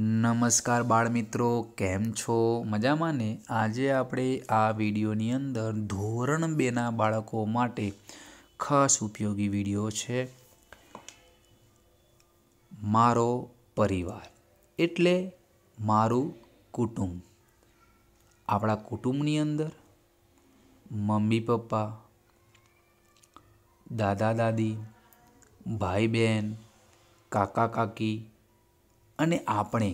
નમસ્કાર બાળ મિત્રો કેમ છો મજામાં ને આજે આપણે આ વિડીયોની અંદર ધોરણ બેના બાળકો માટે ખાસ ઉપયોગી વિડીયો છે મારો પરિવાર એટલે મારું કુટુંબ આપણા કુટુંબની અંદર મમ્મી પપ્પા દાદા દાદી ભાઈ બહેન કાકા કાકી અને આપણે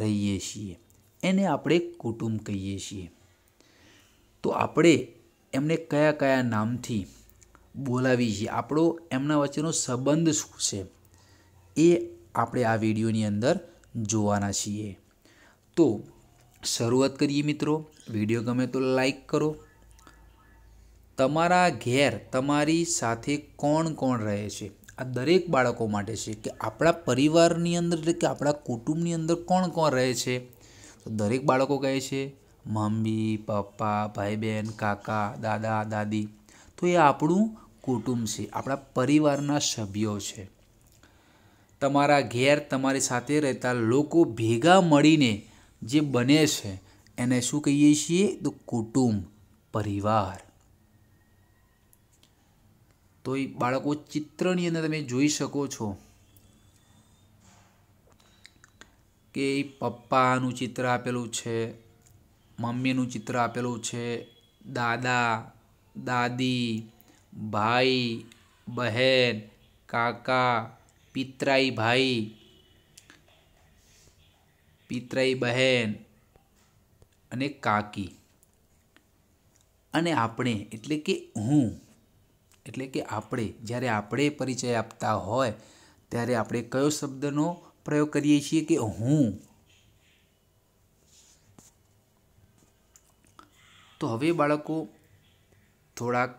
રહીએ છીએ એને આપણે કુટુંબ કહીએ છીએ તો આપણે એમને કયા કયા નામથી બોલાવી છીએ આપણો એમના વચ્ચેનો સંબંધ શું છે એ આપણે આ વિડીયોની અંદર જોવાના છીએ તો શરૂઆત કરીએ મિત્રો વિડીયો ગમે તો લાઈક કરો તમારા ઘેર તમારી સાથે કોણ કોણ રહે છે આ દરેક બાળકો માટે છે કે આપણા પરિવારની અંદર એટલે કે આપણા કુટુંબની અંદર કોણ કોણ રહે છે તો દરેક બાળકો કહે છે મમ્મી પપ્પા ભાઈ બહેન કાકા દાદા દાદી તો એ આપણું કુટુંબ છે આપણા પરિવારના સભ્યો છે તમારા ઘેર તમારી સાથે રહેતા લોકો ભેગા મળીને જે બને છે એને શું કહીએ છીએ તો કુટુંબ પરિવાર તો એ બાળકો ચિત્રની અંદર તમે જોઈ શકો છો કે પપ્પાનું ચિત્ર આપેલું છે મમ્મીનું ચિત્ર આપેલું છે દાદા દાદી ભાઈ બહેન કાકા પિતરાઈ ભાઈ પિતરાઈ બહેન અને કાકી અને આપણે એટલે કે હું એટલે કે આપણે જ્યારે આપણે પરિચય આપતા હોય ત્યારે આપણે કયો શબ્દનો પ્રયોગ કરીએ છીએ કે હું તો હવે બાળકો થોડાક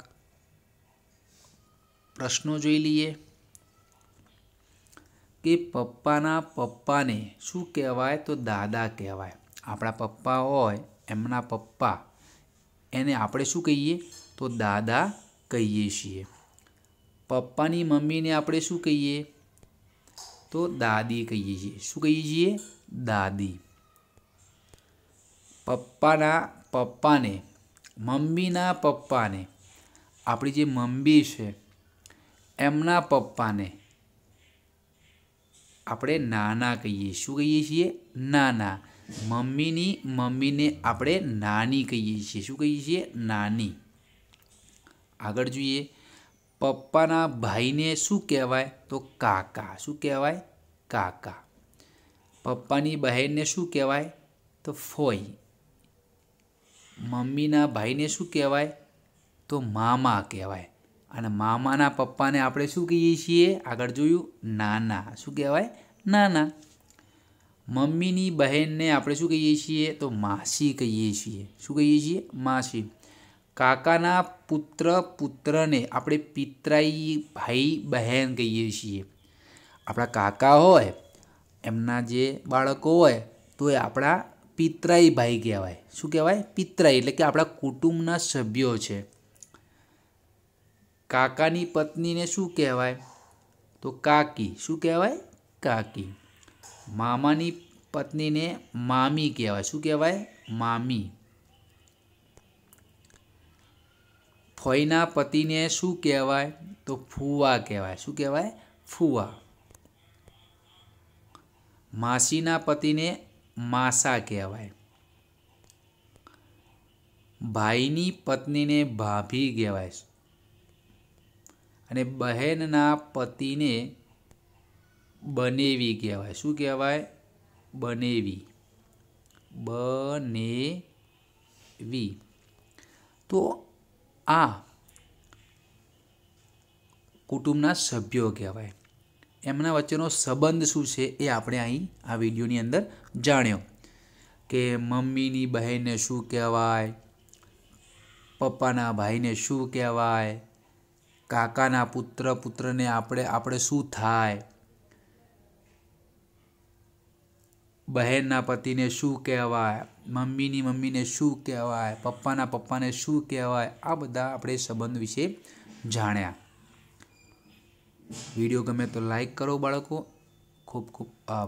પ્રશ્નો જોઈ લઈએ કે પપ્પાના પપ્પાને શું કહેવાય તો દાદા કહેવાય આપણા પપ્પા હોય એમના પપ્પા એને આપણે શું કહીએ તો દાદા કઈ કહીશીએ પપ્પાની મમ્મીને આપણે શું કહીએ તો દાદી કહીજીએ શું કહીજીએ દાદી પપ્પાના પપ્પાને મમ્મીના પપ્પાને આપણી જે મમ્મી છે એમના પપ્પાને આપણે નાના કહીએ શું કહીએ છીએ નાના મમ્મીની મમ્મીને આપણે નાની કહીએ છીએ શું કહીએ છીએ નાની આગળ જોઈએ પપ્પાના ભાઈને શું કહેવાય તો કાકા શું કહેવાય કાકા પપ્પાની બહેનને શું કહેવાય તો ફોઈ મમ્મીના ભાઈને શું કહેવાય તો મામા કહેવાય અને મામાના પપ્પાને આપણે શું કહીએ છીએ આગળ જોયું નાના શું કહેવાય નાના મમ્મીની બહેનને આપણે શું કહીએ છીએ તો માસી કહીએ છીએ શું કહીએ છીએ માસી કાકાના પુત્ર પુત્રને આપણે પિતરાઈ ભાઈ બહેન કહીએ છીએ આપણા કાકા હોય એમના જે બાળકો હોય તો એ આપણા પિતરાઈ ભાઈ કહેવાય શું કહેવાય પિતરાઈ એટલે કે આપણા કુટુંબના સભ્યો છે કાકાની પત્નીને શું કહેવાય તો કાકી શું કહેવાય કાકી મામાની પત્નીને મામી કહેવાય શું કહેવાય મામી ફોઈના પતિને શું કહેવાય તો ફૂવા કહેવાય શું કહેવાય ફૂવા માસીના પતિને માસા કહેવાય ભાઈની પત્નીને ભાભી કહેવાય અને બહેનના પતિને બનેવી કહેવાય શું કહેવાય બનેવી બને વી તો આ કુટુંબના સભ્યો કહેવાય એમના વચ્ચેનો સંબંધ શું છે એ આપણે અહીં આ વિડીયોની અંદર જાણ્યો કે મમ્મીની બહેનને શું કહેવાય પપ્પાના ભાઈને શું કહેવાય કાકાના પુત્ર પુત્રને આપણે આપણે શું થાય બહેનના પતિને શું કહેવાય મમ્મીની મમ્મીને શું કહેવાય પપ્પાના પપ્પાને શું કહેવાય આ બધા આપણે સંબંધ વિશે જાણ્યા વિડીયો ગમે તો લાઈક કરો બાળકો ખૂબ ખૂબ આભાર